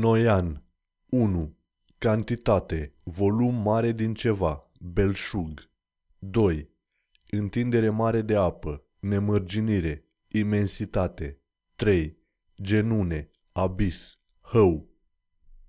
Noian 1. Cantitate, volum mare din ceva, belșug. 2. Întindere mare de apă, nemărginire, imensitate. 3. Genune, abis, hău.